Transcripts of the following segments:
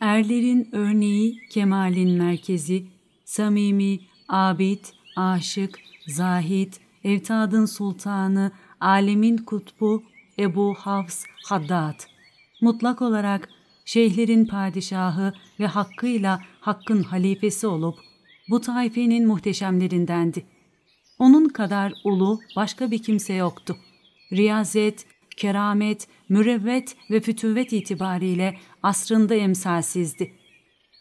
Erlerin örneği kemalin merkezi, samimi, abid, aşık, zahit, evtadın sultanı, alemin kutbu Ebu Hafs Haddad. Mutlak olarak şeyhlerin padişahı ve hakkıyla hakkın halifesi olup bu taifenin muhteşemlerindendi. Onun kadar ulu başka bir kimse yoktu. Riyazet, keramet, mürevvet ve fütüvvet itibariyle asrında emsalsizdi.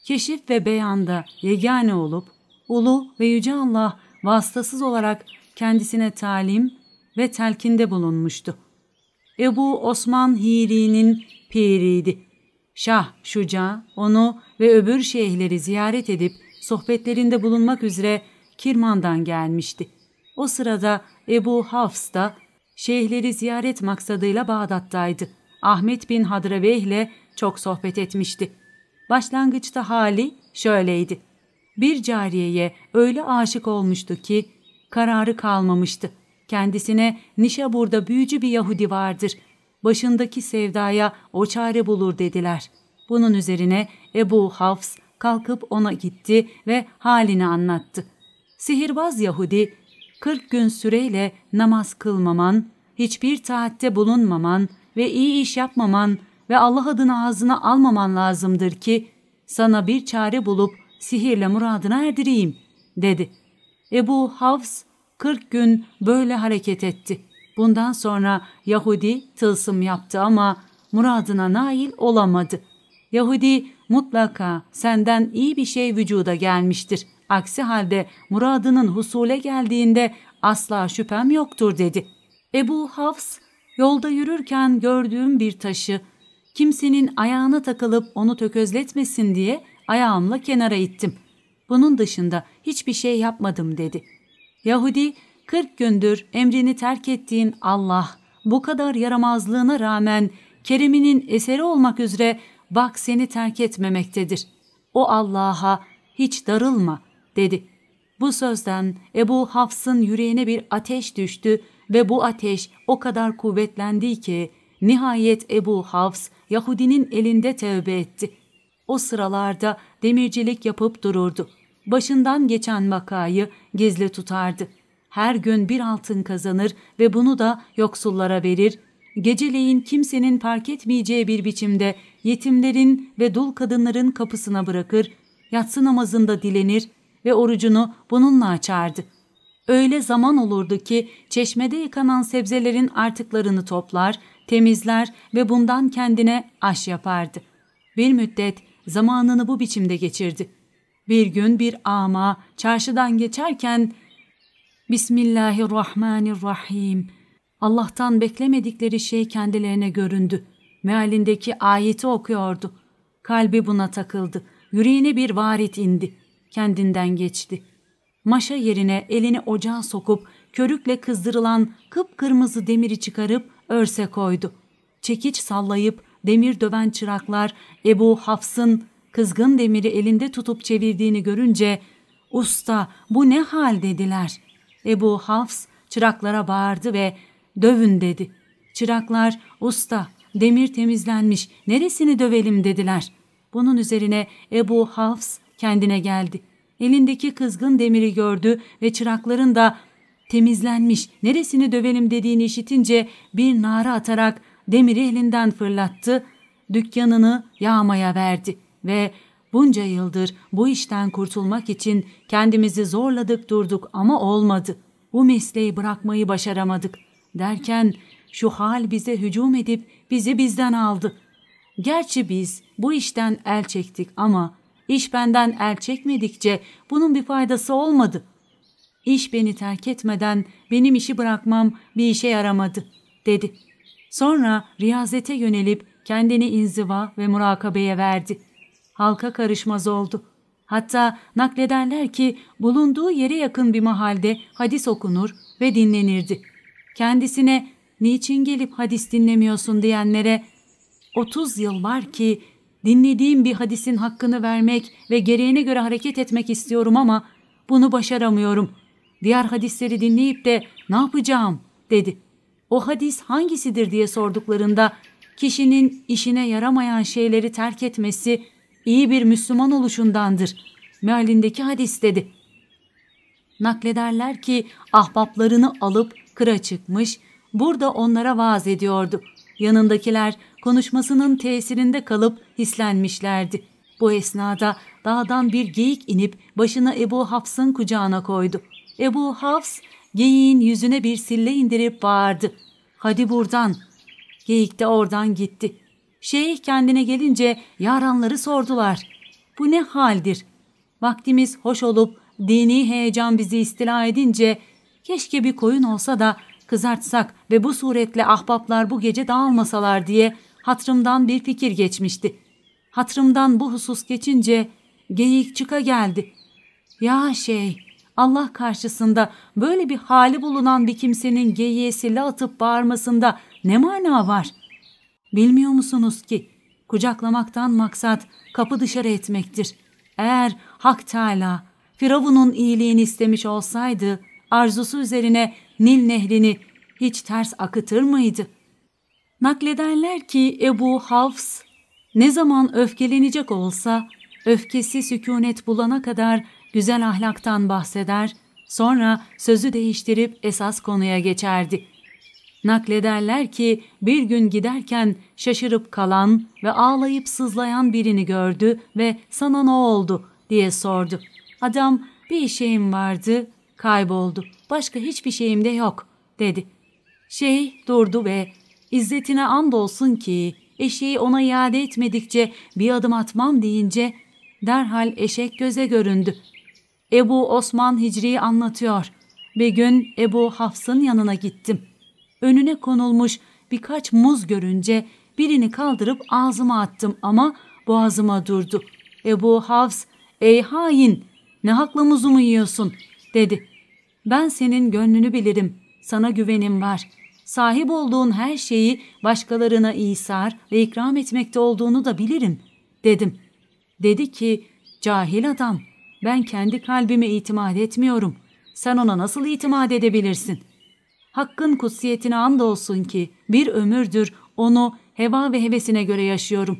Keşif ve beyanda yegane olup, ulu ve yüce Allah vasıtasız olarak kendisine talim ve telkinde bulunmuştu. Ebu Osman Hiri'nin piriydi. Şah Şuca onu ve öbür şeyhleri ziyaret edip sohbetlerinde bulunmak üzere Kirman'dan gelmişti. O sırada Ebu Hafs da şeyhleri ziyaret maksadıyla Bağdat'taydı. Ahmet bin Hadraveh ile çok sohbet etmişti. Başlangıçta hali şöyleydi. Bir cariyeye öyle aşık olmuştu ki kararı kalmamıştı. Kendisine Nişabur'da büyücü bir Yahudi vardır. Başındaki sevdaya o çare bulur dediler. Bunun üzerine Ebu Hafs kalkıp ona gitti ve halini anlattı. Sihirbaz Yahudi Kırk gün süreyle namaz kılmaman, hiçbir taatte bulunmaman ve iyi iş yapmaman ve Allah adını ağzına almaman lazımdır ki sana bir çare bulup sihirle muradına erdireyim dedi. Ebu Hafs kırk gün böyle hareket etti. Bundan sonra Yahudi tılsım yaptı ama muradına nail olamadı. Yahudi mutlaka senden iyi bir şey vücuda gelmiştir. Aksi halde muradının husule geldiğinde asla şüphem yoktur dedi. Ebu Hafs yolda yürürken gördüğüm bir taşı kimsenin ayağına takılıp onu töközletmesin diye ayağımla kenara ittim. Bunun dışında hiçbir şey yapmadım dedi. Yahudi 40 gündür emrini terk ettiğin Allah bu kadar yaramazlığına rağmen Kerem'inin eseri olmak üzere bak seni terk etmemektedir. O Allah'a hiç darılma dedi. Bu sözden Ebu Hafs'ın yüreğine bir ateş düştü ve bu ateş o kadar kuvvetlendi ki nihayet Ebu Hafs Yahudinin elinde tövbe etti. O sıralarda demircilik yapıp dururdu. Başından geçen makayı gizli tutardı. Her gün bir altın kazanır ve bunu da yoksullara verir geceleyin kimsenin fark etmeyeceği bir biçimde yetimlerin ve dul kadınların kapısına bırakır, yatsı namazında dilenir ve orucunu bununla açardı. Öyle zaman olurdu ki çeşmede yıkanan sebzelerin artıklarını toplar, temizler ve bundan kendine aş yapardı. Bir müddet zamanını bu biçimde geçirdi. Bir gün bir ama çarşıdan geçerken Bismillahirrahmanirrahim Allah'tan beklemedikleri şey kendilerine göründü. Mealindeki ayeti okuyordu. Kalbi buna takıldı. Yüreğine bir varit indi. Kendinden geçti. Maşa yerine elini ocağa sokup körükle kızdırılan kıpkırmızı demiri çıkarıp örse koydu. Çekiç sallayıp demir döven çıraklar Ebu Hafs'ın kızgın demiri elinde tutup çevirdiğini görünce ''Usta bu ne hal?'' dediler. Ebu Hafs çıraklara bağırdı ve dövün dedi. Çıraklar, usta, demir temizlenmiş, neresini dövelim dediler. Bunun üzerine Ebu Hafs kendine geldi. Elindeki kızgın demiri gördü ve çırakların da temizlenmiş, neresini dövelim dediğini işitince bir nara atarak demiri elinden fırlattı, dükkanını yağmaya verdi ve bunca yıldır bu işten kurtulmak için kendimizi zorladık durduk ama olmadı. Bu mesleği bırakmayı başaramadık. Derken şu hal bize hücum edip bizi bizden aldı. Gerçi biz bu işten el çektik ama iş benden el çekmedikçe bunun bir faydası olmadı. İş beni terk etmeden benim işi bırakmam bir işe yaramadı, dedi. Sonra riyazete yönelip kendini inziva ve murakabeye verdi. Halka karışmaz oldu. Hatta naklederler ki bulunduğu yere yakın bir mahalde hadis okunur ve dinlenirdi.'' kendisine niçin gelip hadis dinlemiyorsun diyenlere 30 yıl var ki dinlediğim bir hadisin hakkını vermek ve gereğine göre hareket etmek istiyorum ama bunu başaramıyorum. Diğer hadisleri dinleyip de ne yapacağım dedi. O hadis hangisidir diye sorduklarında kişinin işine yaramayan şeyleri terk etmesi iyi bir Müslüman oluşundandır. Mealindeki hadis dedi. Naklederler ki ahbaplarını alıp kıra çıkmış, burada onlara vaaz ediyordu. Yanındakiler konuşmasının tesirinde kalıp hislenmişlerdi. Bu esnada dağdan bir geyik inip başını Ebu Hafs'ın kucağına koydu. Ebu Hafs geyiğin yüzüne bir sille indirip bağırdı. Hadi buradan. Geyik de oradan gitti. Şeyh kendine gelince yaranları sordular. Bu ne haldir? Vaktimiz hoş olup dini heyecan bizi istila edince Keşke bir koyun olsa da kızartsak ve bu suretle ahbaplar bu gece dağılmasalar diye hatırımdan bir fikir geçmişti. Hatırımdan bu husus geçince geyik çıka geldi. Ya şey, Allah karşısında böyle bir hali bulunan bir kimsenin geyiğe silah atıp bağırmasında ne mana var? Bilmiyor musunuz ki kucaklamaktan maksat kapı dışarı etmektir. Eğer Hak Teala Firavun'un iyiliğini istemiş olsaydı arzusu üzerine Nil nehrini hiç ters akıtır mıydı? Naklederler ki Ebu Hafs ne zaman öfkelenecek olsa öfkesi sükunet bulana kadar güzel ahlaktan bahseder, sonra sözü değiştirip esas konuya geçerdi. Naklederler ki bir gün giderken şaşırıp kalan ve ağlayıp sızlayan birini gördü ve sana ne oldu diye sordu. Adam bir şeyim vardı Kayboldu. Başka hiçbir şeyim de yok, dedi. Şey durdu ve İzzetine andolsun ki eşeği ona iade etmedikçe bir adım atmam deyince derhal eşek göze göründü. Ebu Osman Hicri'yi anlatıyor. Bir gün Ebu Hafs'ın yanına gittim. Önüne konulmuş birkaç muz görünce birini kaldırıp ağzıma attım ama boğazıma durdu. Ebu Hafs, ey hain ne hakla muzumu yiyorsun? dedi. Ben senin gönlünü bilirim, sana güvenim var. Sahip olduğun her şeyi başkalarına ihsar ve ikram etmekte olduğunu da bilirim, dedim. Dedi ki, cahil adam, ben kendi kalbime itimat etmiyorum. Sen ona nasıl itimat edebilirsin? Hakkın kutsiyetine andolsun ki bir ömürdür onu heva ve hevesine göre yaşıyorum.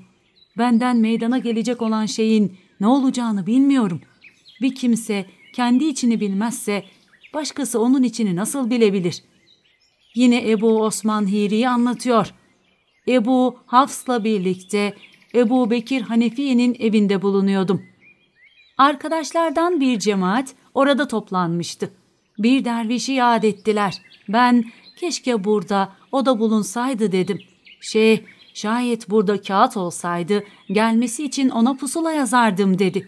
Benden meydana gelecek olan şeyin ne olacağını bilmiyorum. Bir kimse kendi içini bilmezse başkası onun içini nasıl bilebilir? Yine Ebu Osman Hiri'yi anlatıyor. Ebu Hafs'la birlikte Ebu Bekir Hanefiye'nin evinde bulunuyordum. Arkadaşlardan bir cemaat orada toplanmıştı. Bir dervişi yad ettiler. Ben keşke burada o da bulunsaydı dedim. Şey, şayet burada kağıt olsaydı gelmesi için ona pusula yazardım dedi.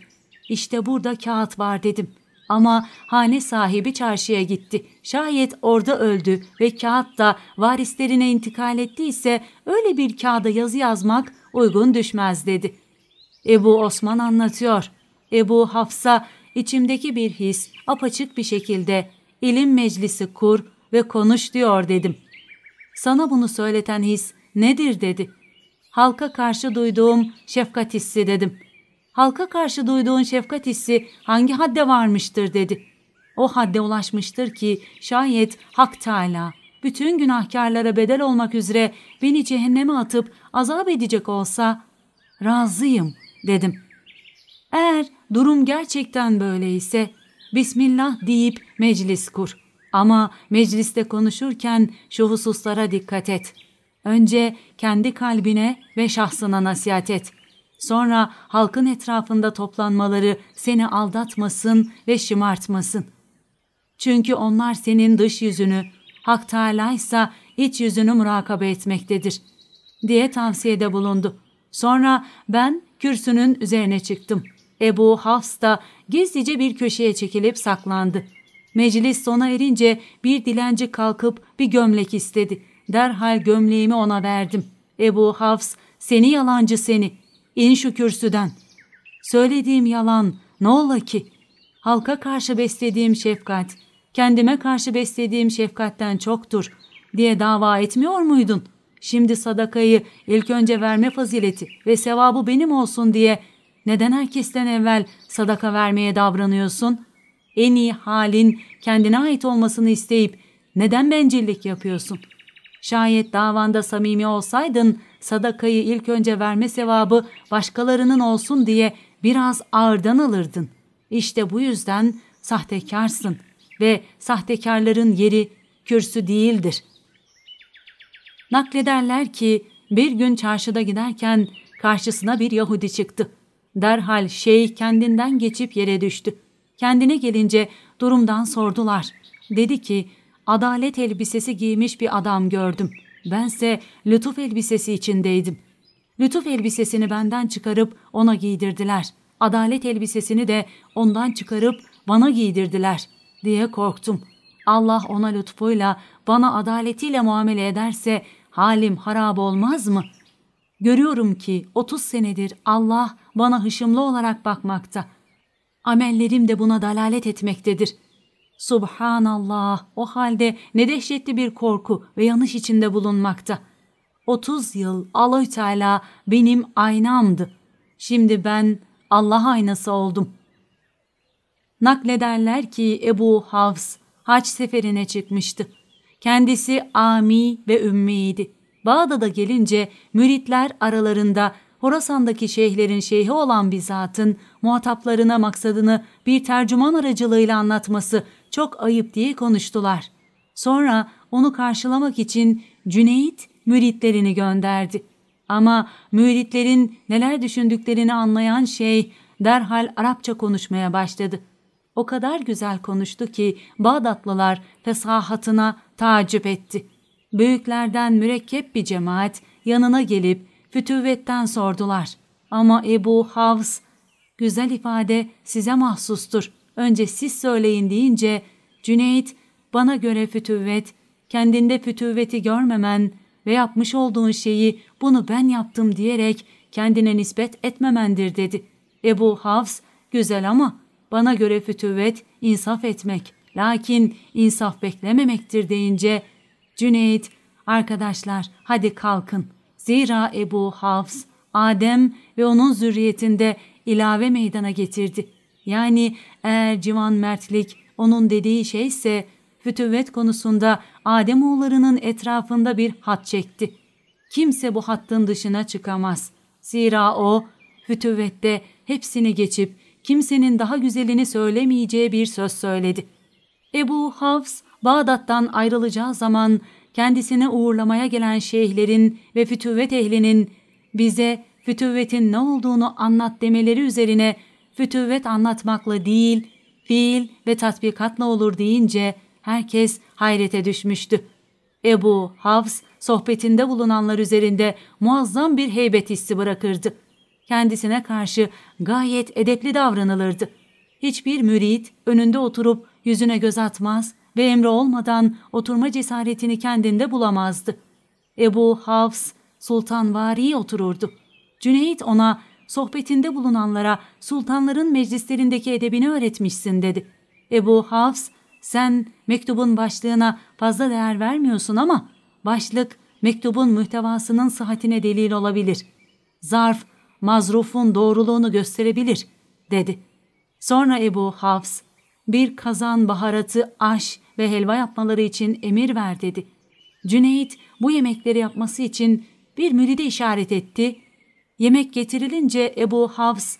İşte burada kağıt var dedim. Ama hane sahibi çarşıya gitti. Şayet orada öldü ve kağıt da varislerine intikal ettiyse öyle bir kağıda yazı yazmak uygun düşmez dedi. Ebu Osman anlatıyor. Ebu Hafsa içimdeki bir his apaçık bir şekilde ilim meclisi kur ve konuş diyor dedim. Sana bunu söyleten his nedir dedi. Halka karşı duyduğum şefkat hissi dedim.'' halka karşı duyduğun şefkat hissi hangi hadde varmıştır dedi. O hadde ulaşmıştır ki şayet Hak Teala bütün günahkarlara bedel olmak üzere beni cehenneme atıp azap edecek olsa razıyım dedim. Eğer durum gerçekten böyleyse Bismillah deyip meclis kur. Ama mecliste konuşurken şu hususlara dikkat et. Önce kendi kalbine ve şahsına nasihat et. Sonra halkın etrafında toplanmaları seni aldatmasın ve şımartmasın. Çünkü onlar senin dış yüzünü, Hak Teala ise iç yüzünü murakabe etmektedir diye tavsiyede bulundu. Sonra ben kürsünün üzerine çıktım. Ebu Hafs da gizlice bir köşeye çekilip saklandı. Meclis sona erince bir dilenci kalkıp bir gömlek istedi. Derhal gömleğimi ona verdim. Ebu Hafs, seni yalancı seni, İn şu kürsüden. Söylediğim yalan ne ola ki? Halka karşı beslediğim şefkat, kendime karşı beslediğim şefkatten çoktur diye dava etmiyor muydun? Şimdi sadakayı ilk önce verme fazileti ve sevabı benim olsun diye neden herkesten evvel sadaka vermeye davranıyorsun? En iyi halin kendine ait olmasını isteyip neden bencillik yapıyorsun? Şayet davanda samimi olsaydın sadakayı ilk önce verme sevabı başkalarının olsun diye biraz ağırdan alırdın. İşte bu yüzden sahtekarsın ve sahtekarların yeri kürsü değildir. Naklederler ki bir gün çarşıda giderken karşısına bir Yahudi çıktı. Derhal şey kendinden geçip yere düştü. Kendine gelince durumdan sordular. Dedi ki, adalet elbisesi giymiş bir adam gördüm.'' Bense lütuf elbisesi içindeydim. Lütuf elbisesini benden çıkarıp ona giydirdiler. Adalet elbisesini de ondan çıkarıp bana giydirdiler diye korktum. Allah ona lütfuyla, bana adaletiyle muamele ederse halim harap olmaz mı? Görüyorum ki 30 senedir Allah bana hışımlı olarak bakmakta. Amellerim de buna dalalet etmektedir.'' Subhanallah o halde ne dehşetli bir korku ve yanış içinde bulunmakta. 30 yıl Allahü Teala benim aynamdı. Şimdi ben Allah aynası oldum. Naklederler ki Ebu Hafs haç seferine çıkmıştı. Kendisi ami ve ümmiydi. Bağdat'a gelince müritler aralarında Horasan'daki şeyhlerin şeyhi olan bir zatın muhataplarına maksadını bir tercüman aracılığıyla anlatması çok ayıp diye konuştular. Sonra onu karşılamak için Cüneyt müritlerini gönderdi. Ama müritlerin neler düşündüklerini anlayan şey derhal Arapça konuşmaya başladı. O kadar güzel konuştu ki Bağdatlılar fesahatına tacip etti. Büyüklerden mürekkep bir cemaat yanına gelip fütüvvetten sordular. Ama Ebu Havs, güzel ifade size mahsustur. Önce siz söyleyin deyince Cüneyt bana göre fütüvvet, kendinde fütüvveti görmemen ve yapmış olduğun şeyi bunu ben yaptım diyerek kendine nispet etmemendir dedi. Ebu Hafs güzel ama bana göre fütüvvet insaf etmek lakin insaf beklememektir deyince Cüneyt arkadaşlar hadi kalkın zira Ebu Hafs Adem ve onun zürriyetinde ilave meydana getirdi.'' Yani eğer civan mertlik onun dediği şeyse fütüvvet konusunda Ademoğullarının etrafında bir hat çekti. Kimse bu hattın dışına çıkamaz. Zira o fütüvvette hepsini geçip kimsenin daha güzelini söylemeyeceği bir söz söyledi. Ebu Hafs Bağdat'tan ayrılacağı zaman kendisine uğurlamaya gelen şeyhlerin ve fütüvvet ehlinin bize fütüvvetin ne olduğunu anlat demeleri üzerine fütüvvet anlatmakla değil, fiil ve tatbikatla olur deyince herkes hayrete düşmüştü. Ebu Hafs sohbetinde bulunanlar üzerinde muazzam bir heybet hissi bırakırdı. Kendisine karşı gayet edepli davranılırdı. Hiçbir mürit önünde oturup yüzüne göz atmaz ve emri olmadan oturma cesaretini kendinde bulamazdı. Ebu Hafs Sultan sultanvari otururdu. Cüneyt ona sohbetinde bulunanlara sultanların meclislerindeki edebini öğretmişsin dedi. Ebu Hafs, sen mektubun başlığına fazla değer vermiyorsun ama başlık mektubun muhtevasının sıhhatine delil olabilir. Zarf, mazrufun doğruluğunu gösterebilir, dedi. Sonra Ebu Hafs, bir kazan baharatı, aş ve helva yapmaları için emir ver, dedi. Cüneyt bu yemekleri yapması için bir müride işaret etti Yemek getirilince Ebu Havs,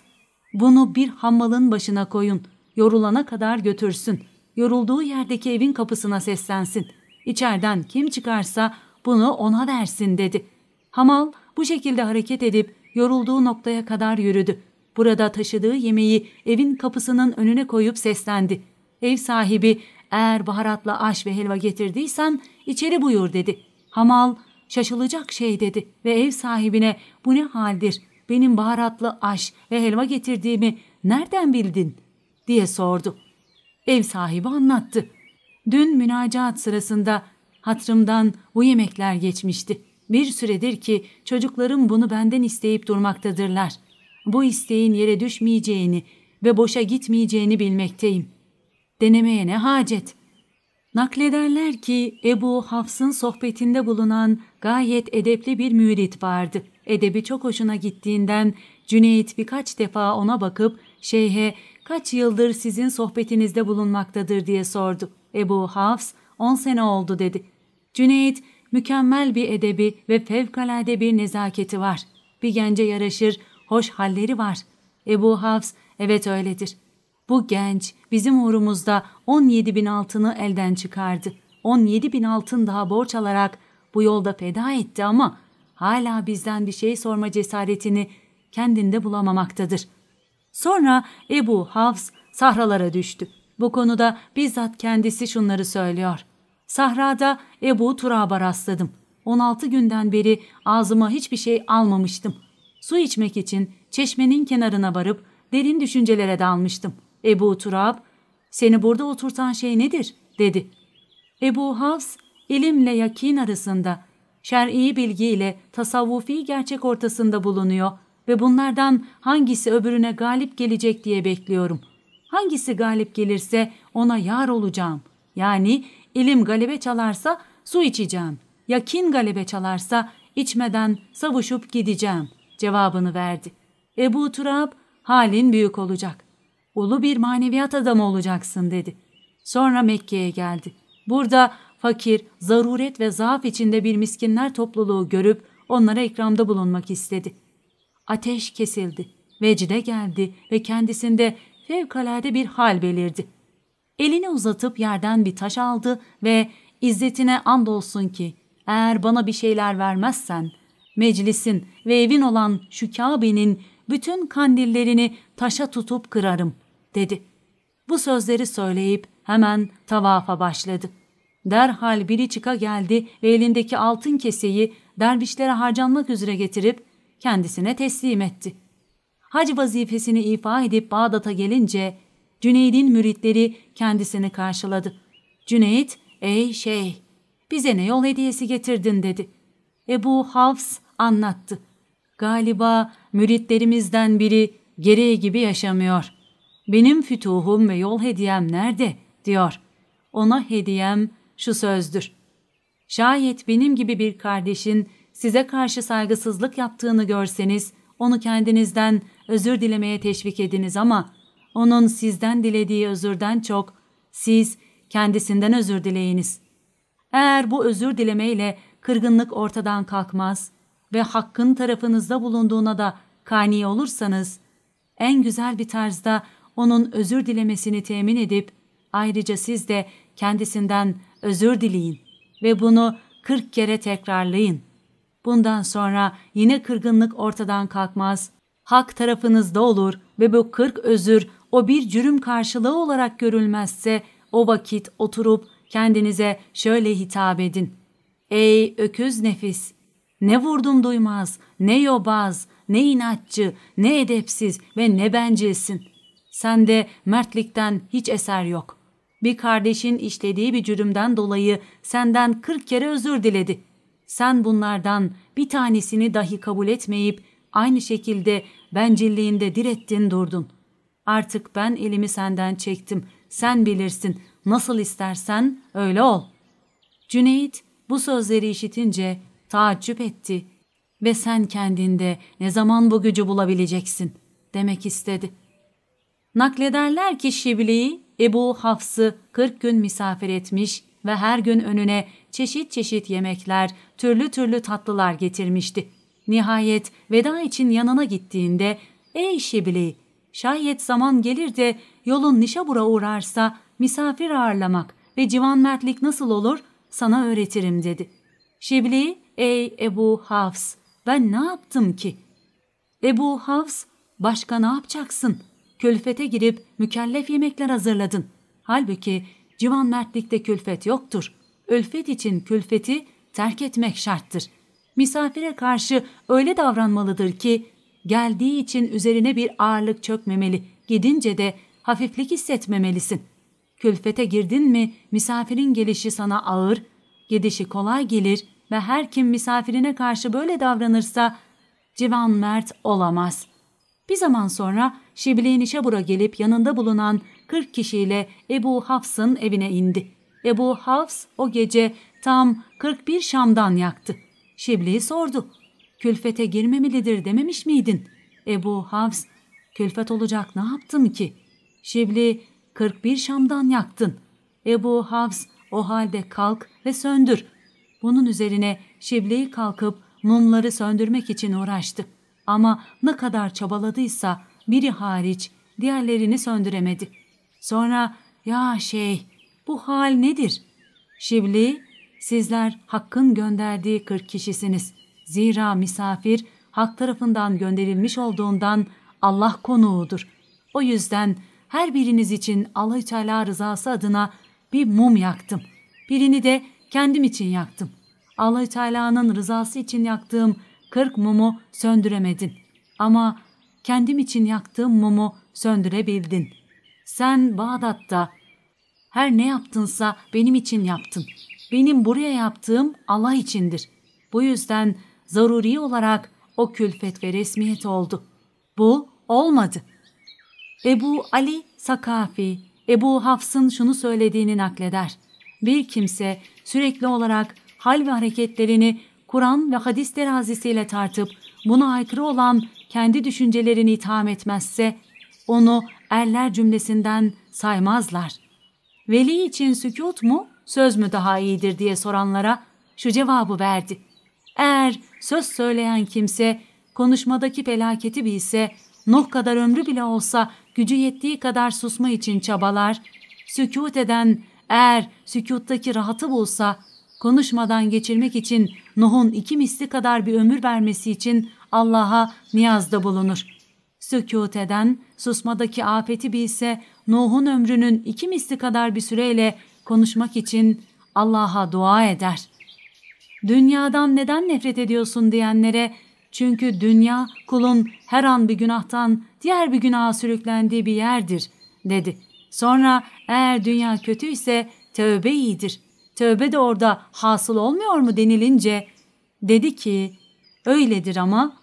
bunu bir hammalın başına koyun, yorulana kadar götürsün, yorulduğu yerdeki evin kapısına seslensin, içeriden kim çıkarsa bunu ona versin dedi. Hamal bu şekilde hareket edip yorulduğu noktaya kadar yürüdü. Burada taşıdığı yemeği evin kapısının önüne koyup seslendi. Ev sahibi eğer baharatla aş ve helva getirdiysen içeri buyur dedi. Hamal şaşılacak şey dedi ve ev sahibine bu ne haldir benim baharatlı aş ve helva getirdiğimi nereden bildin diye sordu. Ev sahibi anlattı. Dün münacat sırasında hatrımdan bu yemekler geçmişti. Bir süredir ki çocuklarım bunu benden isteyip durmaktadırlar. Bu isteğin yere düşmeyeceğini ve boşa gitmeyeceğini bilmekteyim. Denemeye ne hacet? Naklederler ki Ebu Hafs'ın sohbetinde bulunan gayet edepli bir mürit vardı. Edebi çok hoşuna gittiğinden Cüneyt birkaç defa ona bakıp şeyhe kaç yıldır sizin sohbetinizde bulunmaktadır diye sordu. Ebu Hafs 10 sene oldu dedi. Cüneyt mükemmel bir edebi ve fevkalade bir nezaketi var. Bir gence yaraşır, hoş halleri var. Ebu Hafs evet öyledir.'' Bu genç bizim uğrumuzda 17 bin altını elden çıkardı. 17 bin altın daha borç alarak bu yolda feda etti ama hala bizden bir şey sorma cesaretini kendinde bulamamaktadır. Sonra Ebu Hafs sahralara düştü. Bu konuda bizzat kendisi şunları söylüyor. Sahrada Ebu Turab'a rastladım. 16 günden beri ağzıma hiçbir şey almamıştım. Su içmek için çeşmenin kenarına varıp derin düşüncelere dalmıştım.'' Ebu Turab, seni burada oturtan şey nedir? dedi. Ebu Havs, ilimle yakin arasında, şer'i ile tasavvufi gerçek ortasında bulunuyor ve bunlardan hangisi öbürüne galip gelecek diye bekliyorum. Hangisi galip gelirse ona yar olacağım. Yani ilim galebe çalarsa su içeceğim. Yakin galebe çalarsa içmeden savuşup gideceğim cevabını verdi. Ebu Turab halin büyük olacak ulu bir maneviyat adamı olacaksın dedi. Sonra Mekke'ye geldi. Burada fakir, zaruret ve zaaf içinde bir miskinler topluluğu görüp onlara ikramda bulunmak istedi. Ateş kesildi. Vecide geldi ve kendisinde fevkalade bir hal belirdi. Elini uzatıp yerden bir taş aldı ve İzzetine andolsun ki eğer bana bir şeyler vermezsen meclisin ve evin olan şu Kabe'nin bütün kandillerini taşa tutup kırarım.'' dedi. Bu sözleri söyleyip hemen tavafa başladı. Derhal biri çıka geldi ve elindeki altın keseyi dervişlere harcanmak üzere getirip kendisine teslim etti. Hac vazifesini ifa edip Bağdat'a gelince Cüneyd'in müritleri kendisini karşıladı. Cüneyt, ey şey, bize ne yol hediyesi getirdin dedi. Ebu Hafs anlattı. Galiba müritlerimizden biri gereği gibi yaşamıyor.'' Benim fütuhum ve yol hediyem nerede? diyor. Ona hediyem şu sözdür. Şayet benim gibi bir kardeşin size karşı saygısızlık yaptığını görseniz onu kendinizden özür dilemeye teşvik ediniz ama onun sizden dilediği özürden çok siz kendisinden özür dileyiniz. Eğer bu özür dilemeyle kırgınlık ortadan kalkmaz ve hakkın tarafınızda bulunduğuna da kani olursanız en güzel bir tarzda onun özür dilemesini temin edip ayrıca siz de kendisinden özür dileyin ve bunu kırk kere tekrarlayın. Bundan sonra yine kırgınlık ortadan kalkmaz, hak tarafınızda olur ve bu kırk özür o bir cürüm karşılığı olarak görülmezse o vakit oturup kendinize şöyle hitap edin. Ey öküz nefis! Ne vurdum duymaz, ne yobaz, ne inatçı, ne edepsiz ve ne bencilsin.'' Sende mertlikten hiç eser yok. Bir kardeşin işlediği bir cürümden dolayı senden kırk kere özür diledi. Sen bunlardan bir tanesini dahi kabul etmeyip aynı şekilde bencilliğinde direttin durdun. Artık ben elimi senden çektim. Sen bilirsin. Nasıl istersen öyle ol. Cüneyt bu sözleri işitince taaccüp etti ve sen kendinde ne zaman bu gücü bulabileceksin demek istedi.'' Naklederler ki Şibli'yi Ebu Hafs'ı 40 gün misafir etmiş ve her gün önüne çeşit çeşit yemekler, türlü türlü tatlılar getirmişti. Nihayet veda için yanına gittiğinde ''Ey Şibli, şayet zaman gelir de yolun Nişabur'a uğrarsa misafir ağırlamak ve civan mertlik nasıl olur sana öğretirim.'' dedi. Şibli ''Ey Ebu Hafs, ben ne yaptım ki?'' Ebu Hafs ''Başka ne yapacaksın?'' külfete girip mükellef yemekler hazırladın. Halbuki civan mertlikte külfet yoktur. Ülfet için külfeti terk etmek şarttır. Misafire karşı öyle davranmalıdır ki geldiği için üzerine bir ağırlık çökmemeli, gidince de hafiflik hissetmemelisin. Külfete girdin mi misafirin gelişi sana ağır, gidişi kolay gelir ve her kim misafirine karşı böyle davranırsa civan mert olamaz. Bir zaman sonra Şibli Nişabur'a gelip yanında bulunan 40 kişiyle Ebu Hafs'ın evine indi. Ebu Hafs o gece tam 41 Şam'dan yaktı. Şibli sordu. Külfete girmemelidir dememiş miydin? Ebu Hafs, külfet olacak ne yaptım ki? Şibli 41 Şam'dan yaktın. Ebu Hafs o halde kalk ve söndür. Bunun üzerine Şibli kalkıp mumları söndürmek için uğraştı.'' Ama ne kadar çabaladıysa biri hariç diğerlerini söndüremedi. Sonra ya şey bu hal nedir? Şibli sizler Hakk'ın gönderdiği kırk kişisiniz. Zira misafir Hak tarafından gönderilmiş olduğundan Allah konuğudur. O yüzden her biriniz için Allah-u Teala rızası adına bir mum yaktım. Birini de kendim için yaktım. Allah-u Teala'nın rızası için yaktığım kırk mumu söndüremedin. Ama kendim için yaktığım mumu söndürebildin. Sen Bağdat'ta her ne yaptınsa benim için yaptın. Benim buraya yaptığım Allah içindir. Bu yüzden zaruri olarak o külfet ve resmiyet oldu. Bu olmadı. Ebu Ali Sakafi, Ebu Hafs'ın şunu söylediğini nakleder. Bir kimse sürekli olarak hal ve hareketlerini Kur'an ve hadis terazisiyle tartıp buna aykırı olan kendi düşüncelerini itham etmezse onu erler cümlesinden saymazlar. Veli için sükut mu, söz mü daha iyidir diye soranlara şu cevabı verdi. Eğer söz söyleyen kimse konuşmadaki felaketi bilse, Noh kadar ömrü bile olsa gücü yettiği kadar susma için çabalar, sükut eden eğer sükuttaki rahatı bulsa konuşmadan geçirmek için Nuh'un iki misli kadar bir ömür vermesi için Allah'a niyazda bulunur. Sükût eden, susmadaki afeti bilse Nuh'un ömrünün iki misli kadar bir süreyle konuşmak için Allah'a dua eder. Dünyadan neden nefret ediyorsun diyenlere çünkü dünya kulun her an bir günahtan diğer bir günaha sürüklendiği bir yerdir dedi. Sonra eğer dünya kötüyse tövbe iyidir.'' tövbe de orada hasıl olmuyor mu denilince dedi ki öyledir ama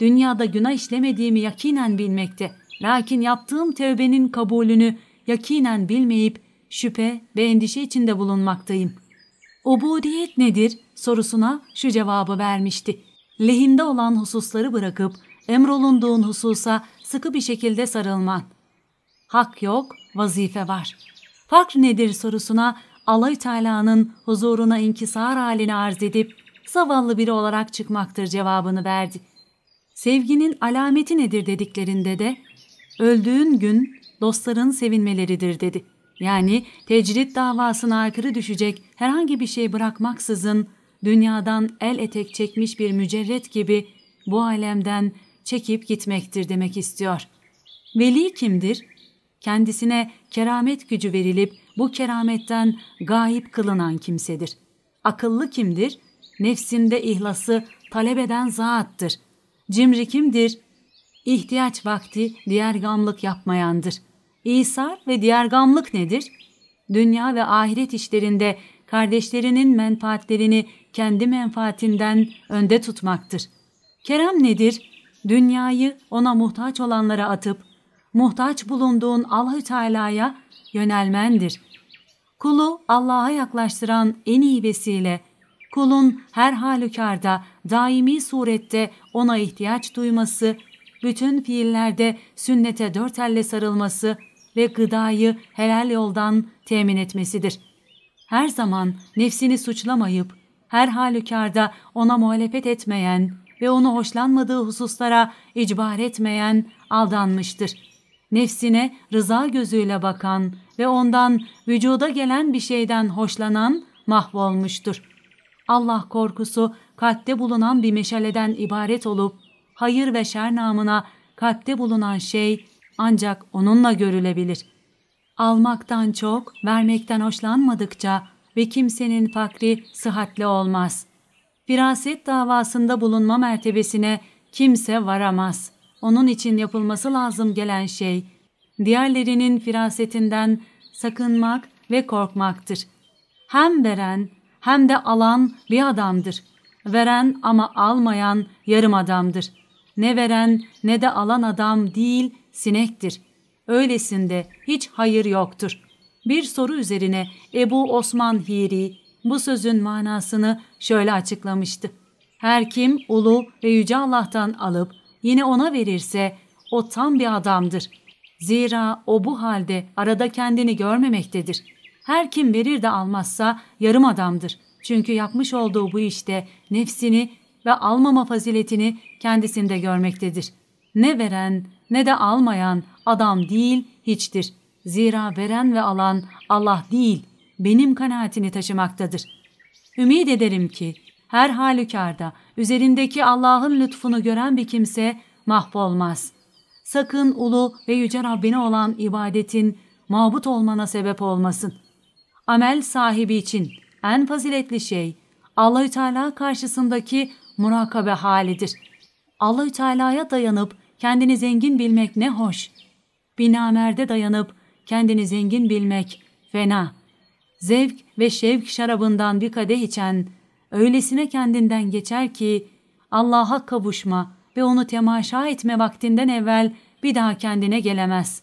dünyada günah işlemediğimi yakinen bilmekte. Lakin yaptığım tövbenin kabulünü yakinen bilmeyip şüphe ve endişe içinde bulunmaktayım. Ubudiyet nedir sorusuna şu cevabı vermişti. Lehinde olan hususları bırakıp emrolunduğun hususa sıkı bir şekilde sarılman. Hak yok, vazife var. Fark nedir sorusuna Allahü Teala'nın huzuruna inkisar halini arz edip zavallı biri olarak çıkmaktır cevabını verdi. Sevginin alameti nedir dediklerinde de öldüğün gün dostların sevinmeleridir dedi. Yani tecrit davasına aykırı düşecek herhangi bir şey bırakmaksızın dünyadan el etek çekmiş bir mücerret gibi bu alemden çekip gitmektir demek istiyor. Veli kimdir? kendisine keramet gücü verilip bu kerametten gayip kılınan kimsedir. Akıllı kimdir? Nefsinde ihlası talep eden zaattır. Cimri kimdir? İhtiyaç vakti diğer gamlık yapmayandır. İsar ve diğer gamlık nedir? Dünya ve ahiret işlerinde kardeşlerinin menfaatlerini kendi menfaatinden önde tutmaktır. Kerem nedir? Dünyayı ona muhtaç olanlara atıp muhtaç bulunduğun Allahü Teala'ya yönelmendir. Kulu Allah'a yaklaştıran en iyi vesile, kulun her halükarda daimi surette ona ihtiyaç duyması, bütün fiillerde sünnete dört elle sarılması ve gıdayı helal yoldan temin etmesidir. Her zaman nefsini suçlamayıp, her halükarda ona muhalefet etmeyen ve onu hoşlanmadığı hususlara icbar etmeyen aldanmıştır.'' nefsine rıza gözüyle bakan ve ondan vücuda gelen bir şeyden hoşlanan mahvolmuştur. Allah korkusu kalpte bulunan bir meşaleden ibaret olup hayır ve şer namına kalpte bulunan şey ancak onunla görülebilir. Almaktan çok, vermekten hoşlanmadıkça ve kimsenin fakri sıhhatli olmaz. Firaset davasında bulunma mertebesine kimse varamaz.'' onun için yapılması lazım gelen şey, diğerlerinin firasetinden sakınmak ve korkmaktır. Hem veren hem de alan bir adamdır. Veren ama almayan yarım adamdır. Ne veren ne de alan adam değil, sinektir. Öylesinde hiç hayır yoktur. Bir soru üzerine Ebu Osman Hiri bu sözün manasını şöyle açıklamıştı. Her kim ulu ve yüce Allah'tan alıp yine ona verirse o tam bir adamdır. Zira o bu halde arada kendini görmemektedir. Her kim verir de almazsa yarım adamdır. Çünkü yapmış olduğu bu işte nefsini ve almama faziletini kendisinde görmektedir. Ne veren ne de almayan adam değil hiçtir. Zira veren ve alan Allah değil, benim kanaatini taşımaktadır. Ümid ederim ki her halükarda üzerindeki Allah'ın lütfunu gören bir kimse mahvolmaz. Sakın ulu ve yüce Rabbine olan ibadetin mabut olmana sebep olmasın. Amel sahibi için en faziletli şey Allahü Teala karşısındaki murakabe halidir. Allahü Teala'ya dayanıp kendini zengin bilmek ne hoş. Binamerde dayanıp kendini zengin bilmek fena. Zevk ve şevk şarabından bir kadeh içen öylesine kendinden geçer ki Allah'a kavuşma ve onu temaşa etme vaktinden evvel bir daha kendine gelemez.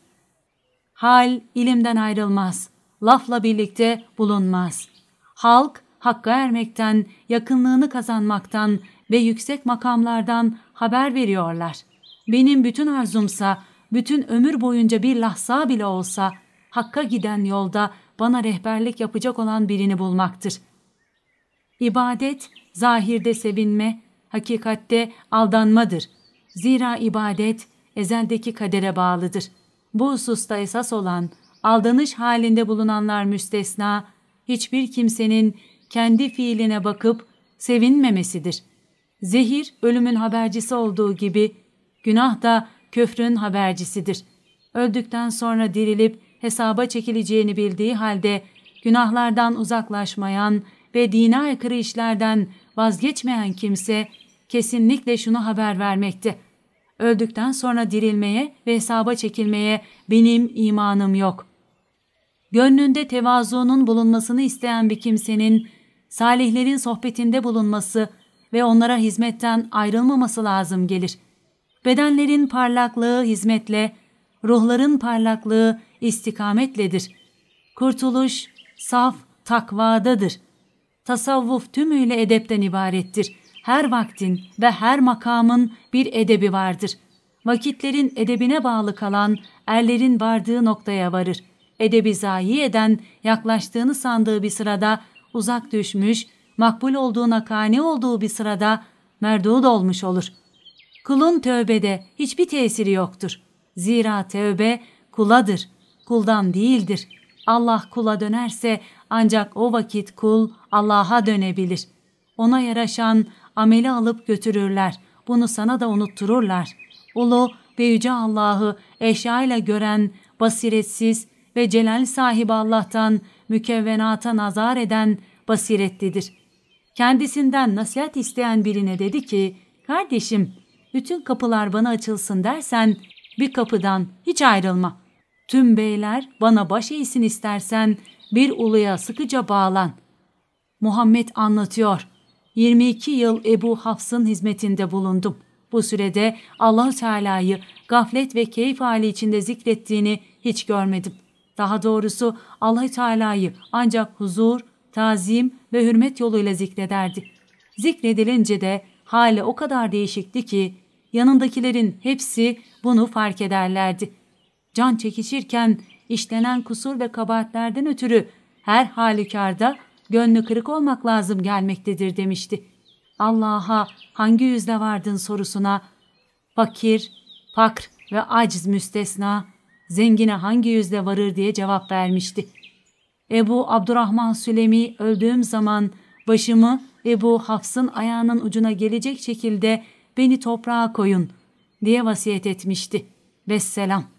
Hal ilimden ayrılmaz, lafla birlikte bulunmaz. Halk hakka ermekten, yakınlığını kazanmaktan ve yüksek makamlardan haber veriyorlar. Benim bütün arzumsa, bütün ömür boyunca bir lahza bile olsa, hakka giden yolda bana rehberlik yapacak olan birini bulmaktır.'' İbadet, zahirde sevinme, hakikatte aldanmadır. Zira ibadet, ezeldeki kadere bağlıdır. Bu hususta esas olan, aldanış halinde bulunanlar müstesna, hiçbir kimsenin kendi fiiline bakıp sevinmemesidir. Zehir, ölümün habercisi olduğu gibi, günah da köfrün habercisidir. Öldükten sonra dirilip hesaba çekileceğini bildiği halde, günahlardan uzaklaşmayan, ve dine aykırı işlerden vazgeçmeyen kimse kesinlikle şunu haber vermekte. Öldükten sonra dirilmeye ve hesaba çekilmeye benim imanım yok. Gönlünde tevazuunun bulunmasını isteyen bir kimsenin salihlerin sohbetinde bulunması ve onlara hizmetten ayrılmaması lazım gelir. Bedenlerin parlaklığı hizmetle, ruhların parlaklığı istikametledir. Kurtuluş saf takvadadır.'' Tasavvuf tümüyle edepten ibarettir. Her vaktin ve her makamın bir edebi vardır. Vakitlerin edebine bağlı kalan erlerin vardığı noktaya varır. Edebi zayi eden yaklaştığını sandığı bir sırada uzak düşmüş, makbul olduğuna kani olduğu bir sırada merdud olmuş olur. Kulun tövbede hiçbir tesiri yoktur. Zira tövbe kuladır, kuldan değildir. Allah kula dönerse ancak o vakit kul Allah'a dönebilir. Ona yaraşan ameli alıp götürürler. Bunu sana da unuttururlar. Ulu ve yüce Allah'ı eşyayla gören, basiretsiz ve celal sahibi Allah'tan mükevvenata nazar eden basiretlidir. Kendisinden nasihat isteyen birine dedi ki, kardeşim bütün kapılar bana açılsın dersen bir kapıdan hiç ayrılma. Tüm beyler bana baş eğsin istersen bir uluya sıkıca bağlan. Muhammed anlatıyor. 22 yıl Ebu Hafs'ın hizmetinde bulundum. Bu sürede Allah Teala'yı gaflet ve keyif hali içinde zikrettiğini hiç görmedim. Daha doğrusu Allah Teala'yı ancak huzur, tazim ve hürmet yoluyla zikrederdik. Zikredilince de hali o kadar değişikti ki yanındakilerin hepsi bunu fark ederlerdi. Can çekişirken işlenen kusur ve kabahatlerden ötürü her halükarda gönlü kırık olmak lazım gelmektedir demişti. Allah'a hangi yüzde vardın sorusuna fakir, fakr ve aciz müstesna zengine hangi yüzde varır diye cevap vermişti. Ebu Abdurrahman Sülemi öldüğüm zaman başımı Ebu Hafs'ın ayağının ucuna gelecek şekilde beni toprağa koyun diye vasiyet etmişti. Vesselam.